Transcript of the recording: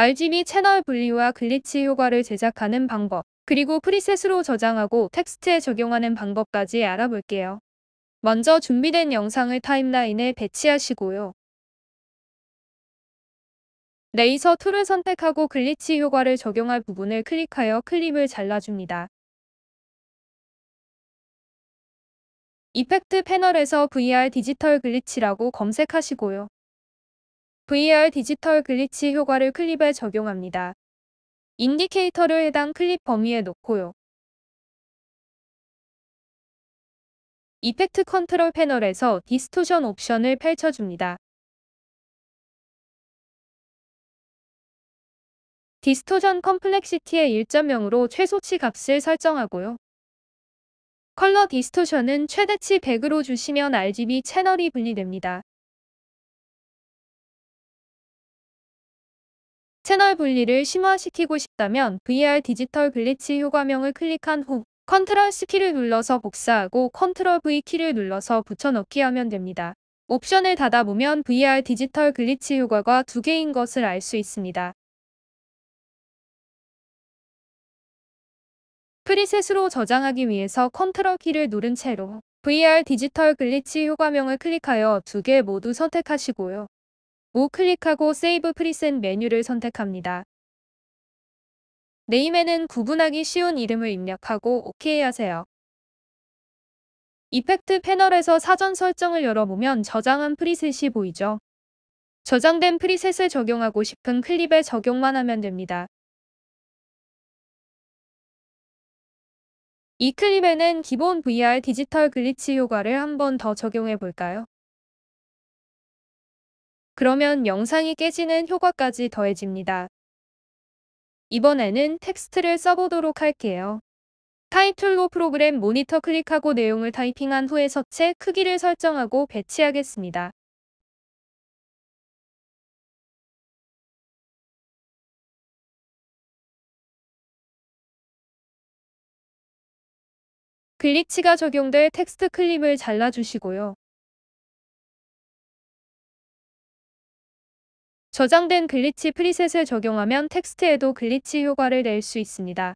RGB 채널 분리와 글리치 효과를 제작하는 방법, 그리고 프리셋으로 저장하고 텍스트에 적용하는 방법까지 알아볼게요. 먼저 준비된 영상을 타임라인에 배치하시고요. 레이서 툴을 선택하고 글리치 효과를 적용할 부분을 클릭하여 클립을 잘라줍니다. 이펙트 패널에서 VR 디지털 글리치라고 검색하시고요. VR 디지털 글리치 효과를 클립에 적용합니다. 인디케이터를 해당 클립 범위에 놓고요. 이펙트 컨트롤 패널에서 디스토션 옵션을 펼쳐줍니다. 디스토션 컴플렉시티의 1.0으로 최소치 값을 설정하고요. 컬러 디스토션은 최대치 100으로 주시면 RGB 채널이 분리됩니다. 채널 분리를 심화시키고 싶다면 VR 디지털 글리치 효과명을 클릭한 후 컨트롤 C 키를 눌러서 복사하고 컨트롤 V 키를 눌러서 붙여넣기 하면 됩니다. 옵션을 닫아보면 VR 디지털 글리치 효과가 두 개인 것을 알 수 있습니다. 프리셋으로 저장하기 위해서 컨트롤 키를 누른 채로 VR 디지털 글리치 효과명을 클릭하여 두 개 모두 선택하시고요. 우클릭하고 세이브 프리셋 메뉴를 선택합니다. 네임에는 구분하기 쉬운 이름을 입력하고 OK 하세요. 이펙트 패널에서 사전 설정을 열어보면 저장한 프리셋이 보이죠. 저장된 프리셋을 적용하고 싶은 클립에 적용만 하면 됩니다. 이 클립에는 기본 VR 디지털 글리치 효과를 한 번 더 적용해 볼까요? 그러면 영상이 깨지는 효과까지 더해집니다. 이번에는 텍스트를 써보도록 할게요. 타이틀로 프로그램 모니터 클릭하고 내용을 타이핑한 후에 서체 크기를 설정하고 배치하겠습니다. 글리치가 적용될 텍스트 클립을 잘라주시고요. 저장된 글리치 프리셋을 적용하면 텍스트에도 글리치 효과를 낼 수 있습니다.